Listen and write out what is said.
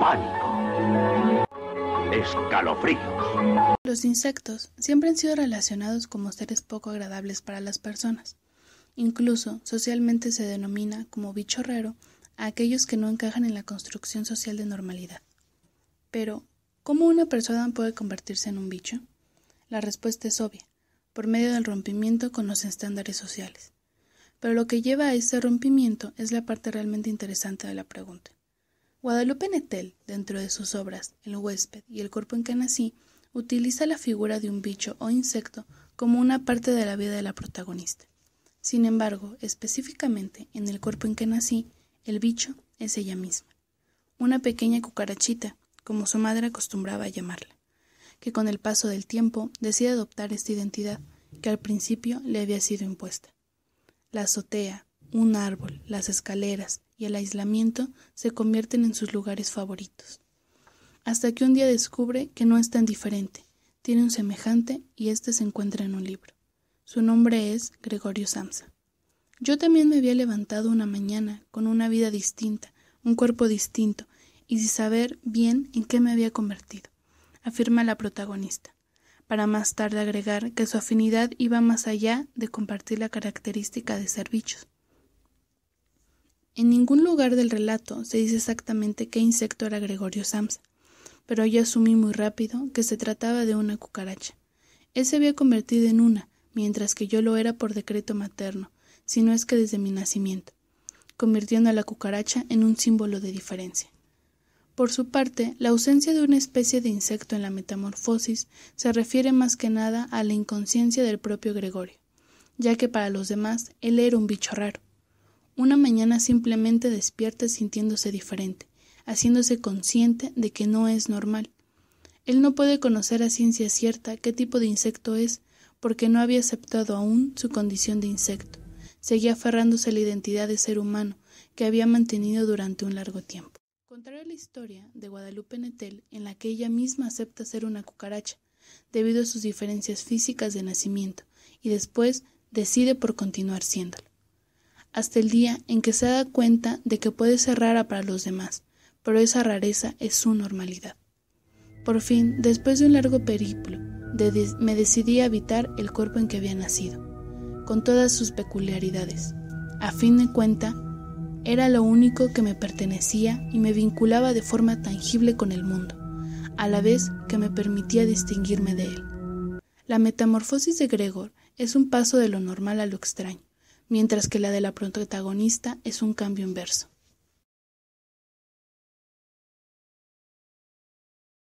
pánico, Los insectos siempre han sido relacionados como seres poco agradables para las personas. Incluso socialmente se denomina como bicho raro a aquellos que no encajan en la construcción social de normalidad. Pero, ¿cómo una persona puede convertirse en un bicho? La respuesta es obvia, por medio del rompimiento con los estándares sociales. Pero lo que lleva a este rompimiento es la parte realmente interesante de la pregunta. Guadalupe Nettel, dentro de sus obras El huésped y El cuerpo en que nací, utiliza la figura de un bicho o insecto como una parte de la vida de la protagonista. Sin embargo, específicamente en El cuerpo en que nací, el bicho es ella misma, una pequeña cucarachita, como su madre acostumbraba a llamarla, que con el paso del tiempo decide adoptar esta identidad que al principio le había sido impuesta. La azotea, un árbol, las escaleras y el aislamiento se convierten en sus lugares favoritos. Hasta que un día descubre que no es tan diferente, tiene un semejante y éste se encuentra en un libro. Su nombre es Gregorio Samsa. Yo también me había levantado una mañana con una vida distinta, un cuerpo distinto, y sin saber bien en qué me había convertido, afirma la protagonista, para más tarde agregar que su afinidad iba más allá de compartir la característica de ser bichos. En ningún lugar del relato se dice exactamente qué insecto era Gregorio Samsa, pero yo asumí muy rápido que se trataba de una cucaracha. Él se había convertido en una, mientras que yo lo era por decreto materno, si no es que desde mi nacimiento, convirtiendo a la cucaracha en un símbolo de diferencia. Por su parte, la ausencia de una especie de insecto en la metamorfosis se refiere más que nada a la inconsciencia del propio Gregorio, ya que para los demás él era un bicho raro, una mañana simplemente despierta sintiéndose diferente, haciéndose consciente de que no es normal. Él no puede conocer a ciencia cierta qué tipo de insecto es, porque no había aceptado aún su condición de insecto. Seguía aferrándose a la identidad de ser humano que había mantenido durante un largo tiempo. Contrario a la historia de Guadalupe Netel, en la que ella misma acepta ser una cucaracha, debido a sus diferencias físicas de nacimiento, y después decide por continuar siéndolo hasta el día en que se da cuenta de que puede ser rara para los demás, pero esa rareza es su normalidad. Por fin, después de un largo periplo, me decidí a habitar el cuerpo en que había nacido, con todas sus peculiaridades. A fin de cuenta, era lo único que me pertenecía y me vinculaba de forma tangible con el mundo, a la vez que me permitía distinguirme de él. La metamorfosis de Gregor es un paso de lo normal a lo extraño, mientras que la de la protagonista es un cambio inverso.